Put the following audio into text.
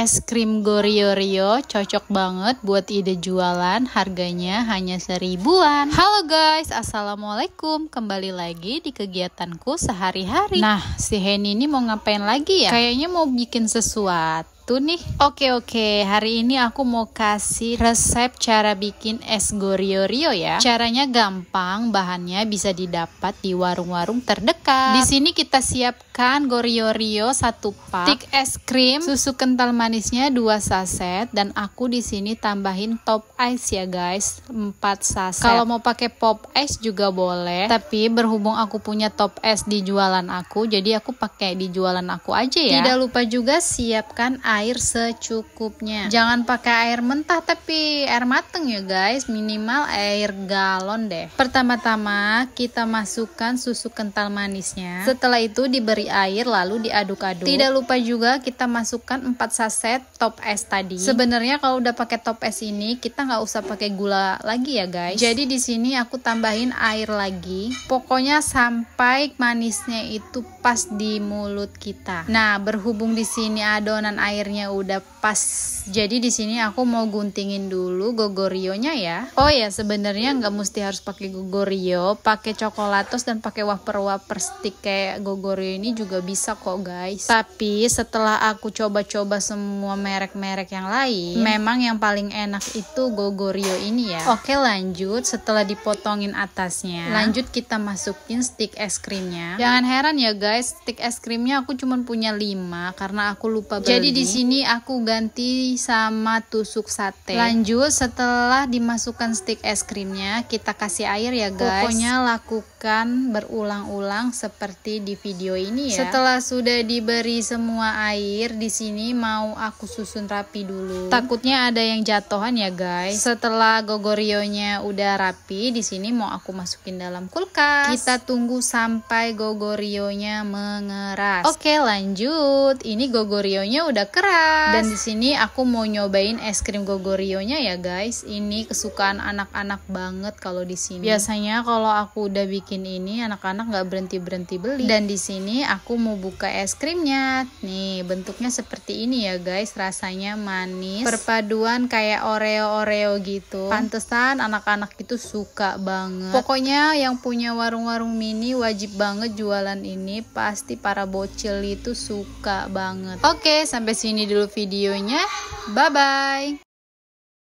Es krim Gorio Rio cocok banget buat ide jualan, harganya hanya seribuan. Halo guys, Assalamualaikum. Kembali lagi di kegiatanku sehari-hari. Nah, si Henny ini mau ngapain lagi ya? Kayaknya mau bikin sesuatu satu nih. Oke oke, hari ini aku mau kasih resep cara bikin es goriorio ya. Caranya gampang, bahannya bisa didapat di warung-warung terdekat. Di sini kita siapkan goriorio satu pak, stick es krim, susu kental manisnya 2 saset dan aku di sini tambahin top ice ya guys, 4 saset. Kalau mau pakai pop ice juga boleh, tapi berhubung aku punya top es di jualan aku, jadi aku pakai di jualan aku aja ya. Tidak lupa juga siapkan air air secukupnya. Jangan pakai air mentah tapi air mateng ya guys, minimal air galon deh. Pertama-tama kita masukkan susu kental manisnya. Setelah itu diberi air lalu diaduk-aduk. Tidak lupa juga kita masukkan 4 saset top es tadi. Sebenarnya kalau udah pakai top es ini kita nggak usah pakai gula lagi ya guys. Jadi di sini aku tambahin air lagi. Pokoknya sampai manisnya itu pas di mulut kita. Nah, berhubung di sini adonan air airnya udah pas. Jadi di sini aku mau guntingin dulu gogorionya ya. Oh ya sebenarnya nggak mesti harus pakai gogorio, pakai coklatos dan pakai wafer-wafer stick kayak gogorio ini juga bisa kok guys. Tapi setelah aku coba-coba semua merek-merek yang lain, memang yang paling enak itu gogorio ini ya. Oke lanjut setelah dipotongin atasnya, lanjut kita masukin stick es krimnya. Jangan heran ya guys, stick es krimnya aku cuma punya 5 karena aku lupa. Jadi di sini aku ganti sama tusuk sate. Lanjut setelah dimasukkan stick es krimnya, kita kasih air ya guys. Pokoknya lakukan berulang-ulang seperti di video ini ya. Setelah sudah diberi semua air, di sini mau aku susun rapi dulu. Takutnya ada yang jatuhan ya guys. Setelah gogorionya udah rapi, di sini mau aku masukin dalam kulkas. Kita tunggu sampai gogorionya mengeras. Oke, lanjut. Ini gogorionya udah ke keras. Dan di sini aku mau nyobain es krim gogorionya ya guys. Ini kesukaan anak-anak banget kalau di sini. Biasanya kalau aku udah bikin ini anak-anak nggak -anak berhenti berhenti beli. Dan di sini aku mau buka es krimnya. Nih bentuknya seperti ini ya guys. Rasanya manis. Perpaduan kayak oreo oreo gitu. Pantesan anak-anak itu suka banget. Pokoknya yang punya warung-warung mini wajib banget jualan ini. Pasti para bocil itu suka banget. Oke sampai sini sini dulu videonya. Bye-bye.